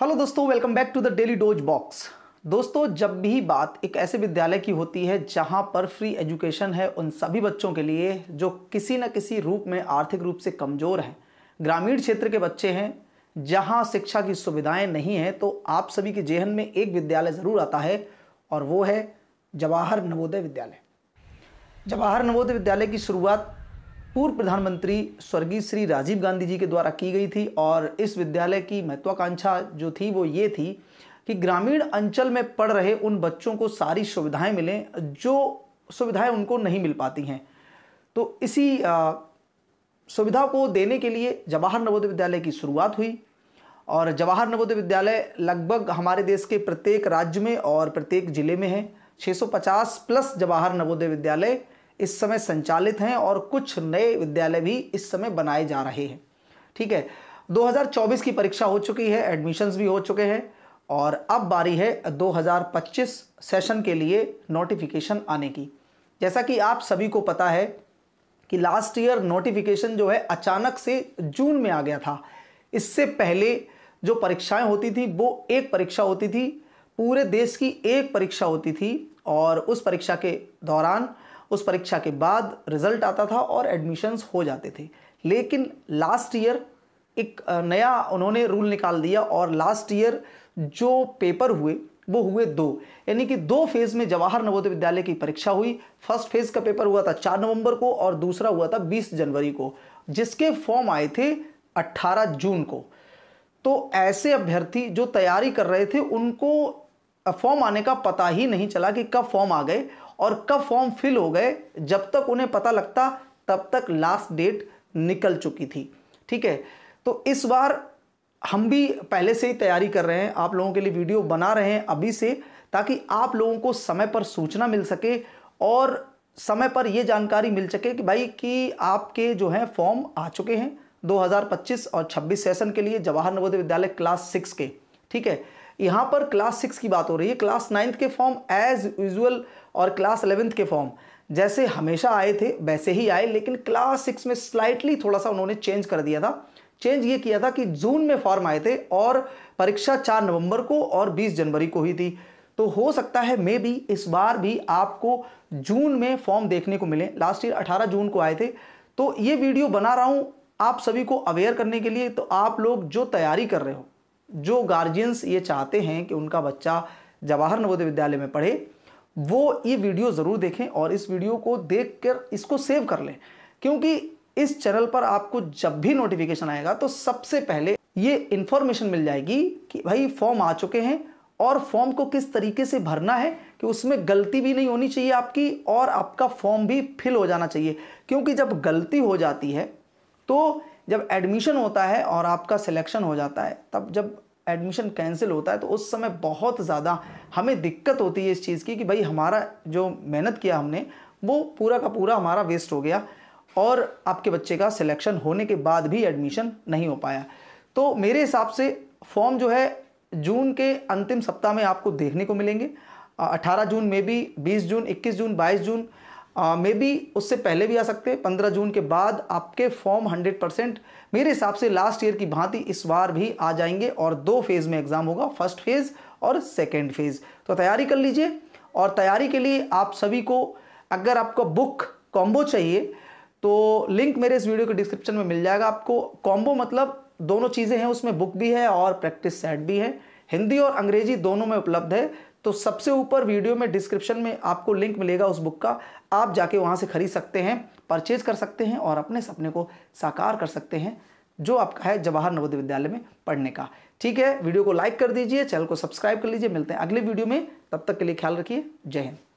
hello दोस्तों welcome back to the daily dose box दोस्तों जब भी बात एक ऐसे विद्यालय की होती है जहां पर फ्री एजुकेशन है उन सभी बच्चों के लिए जो किसी न किसी रूप में आर्थिक रूप से कमज़ोर हैं ग्रामीण क्षेत्र के बच्चे हैं जहां शिक्षा की सुविधाएं नहीं हैं तो आप सभी के जेहन में एक विद्यालय ज़रूर आता है और वो है जवाहर नवोदय विद्यालय जवाहर नवोदय विद्यालय की शुरुआत पूर्व प्रधानमंत्री स्वर्गीय श्री राजीव गांधी जी के द्वारा की गई थी और इस विद्यालय की महत्वाकांक्षा जो थी वो ये थी कि ग्रामीण अंचल में पढ़ रहे उन बच्चों को सारी सुविधाएं मिलें जो सुविधाएं उनको नहीं मिल पाती हैं तो इसी सुविधा को देने के लिए जवाहर नवोदय विद्यालय की शुरुआत हुई और जवाहर नवोदय विद्यालय लगभग हमारे देश के प्रत्येक राज्य में और प्रत्येक ज़िले में है 650 प्लस जवाहर नवोदय विद्यालय इस समय संचालित हैं और कुछ नए विद्यालय भी इस समय बनाए जा रहे हैं ठीक है 2024 की परीक्षा हो चुकी है एडमिशन्स भी हो चुके हैं और अब बारी है 2025 सेशन के लिए नोटिफिकेशन आने की जैसा कि आप सभी को पता है कि लास्ट ईयर नोटिफिकेशन जो है अचानक से जून में आ गया था इससे पहले जो परीक्षाएं होती थी वो एक परीक्षा होती थी पूरे देश की एक परीक्षा होती थी और उस परीक्षा के दौरान उस परीक्षा के बाद रिजल्ट आता था और एडमिशन्स हो जाते थे लेकिन लास्ट ईयर एक नया उन्होंने रूल निकाल दिया और लास्ट ईयर जो पेपर हुए वो हुए दो यानी कि दो फेज में जवाहर नवोदय विद्यालय की परीक्षा हुई फर्स्ट फेज का पेपर हुआ था चार नवंबर को और दूसरा हुआ था बीस जनवरी को जिसके फॉर्म आए थे अट्ठारह जून को तो ऐसे अभ्यर्थी जो तैयारी कर रहे थे उनको फॉर्म आने का पता ही नहीं चला कि कब फॉर्म आ गए और कब फॉर्म फिल हो गए जब तक उन्हें पता लगता तब तक लास्ट डेट निकल चुकी थी ठीक है तो इस बार हम भी पहले से ही तैयारी कर रहे हैं आप लोगों के लिए वीडियो बना रहे हैं अभी से ताकि आप लोगों को समय पर सूचना मिल सके और समय पर ये जानकारी मिल सके कि भाई कि आपके जो हैं फॉर्म आ चुके हैं 2025 और 26 सेशन के लिए जवाहर नवोदय विद्यालय क्लास सिक्स के ठीक है यहाँ पर क्लास सिक्स की बात हो रही है क्लास नाइन्थ के फॉर्म एज यूजल और क्लास अलेवेंथ के फॉर्म जैसे हमेशा आए थे वैसे ही आए लेकिन क्लास सिक्स में स्लाइटली थोड़ा सा उन्होंने चेंज कर दिया था चेंज ये किया था कि जून में फॉर्म आए थे और परीक्षा चार नवंबर को और बीस जनवरी को ही थी तो हो सकता है मे भी इस बार भी आपको जून में फॉर्म देखने को मिले लास्ट ईयर अठारह जून को आए थे तो ये वीडियो बना रहा हूँ आप सभी को अवेयर करने के लिए तो आप लोग जो तैयारी कर रहे हो जो गार्जियंस ये चाहते हैं कि उनका बच्चा जवाहर नवोदय विद्यालय में पढ़े वो ये वीडियो ज़रूर देखें और इस वीडियो को देख कर इसको सेव कर लें क्योंकि इस चैनल पर आपको जब भी नोटिफिकेशन आएगा तो सबसे पहले ये इन्फॉर्मेशन मिल जाएगी कि भाई फॉर्म आ चुके हैं और फॉर्म को किस तरीके से भरना है कि उसमें गलती भी नहीं होनी चाहिए आपकी और आपका फॉर्म भी फिल हो जाना चाहिए क्योंकि जब गलती हो जाती है तो जब एडमिशन होता है और आपका सिलेक्शन हो जाता है तब जब एडमिशन कैंसिल होता है तो उस समय बहुत ज़्यादा हमें दिक्कत होती है इस चीज़ की कि भाई हमारा जो मेहनत किया हमने वो पूरा का पूरा हमारा वेस्ट हो गया और आपके बच्चे का सिलेक्शन होने के बाद भी एडमिशन नहीं हो पाया तो मेरे हिसाब से फॉर्म जो है जून के अंतिम सप्ताह में आपको देखने को मिलेंगे 18 जून में भी 20 जून 21 जून 22 जून मे बी उससे पहले भी आ सकते हैं पंद्रह जून के बाद आपके फॉर्म हंड्रेड परसेंट मेरे हिसाब से लास्ट ईयर की भांति इस बार भी आ जाएंगे और दो फेज़ में एग्ज़ाम होगा फर्स्ट फेज़ और सेकेंड फेज़ तो तैयारी कर लीजिए और तैयारी के लिए आप सभी को अगर आपका बुक कॉम्बो चाहिए तो लिंक मेरे इस वीडियो के डिस्क्रिप्शन में मिल जाएगा आपको कॉम्बो मतलब दोनों चीज़ें हैं उसमें बुक भी है और प्रैक्टिस सेट भी है हिंदी और अंग्रेजी दोनों में उपलब्ध है तो सबसे ऊपर वीडियो में डिस्क्रिप्शन में आपको लिंक मिलेगा उस बुक का आप जाके वहाँ से खरीद सकते हैं परचेज कर सकते हैं और अपने सपने को साकार कर सकते हैं जो आपका है जवाहर नवोदय विद्यालय में पढ़ने का ठीक है वीडियो को लाइक कर दीजिए चैनल को सब्सक्राइब कर लीजिए मिलते हैं अगले वीडियो में तब तक के लिए ख्याल रखिए जय हिंद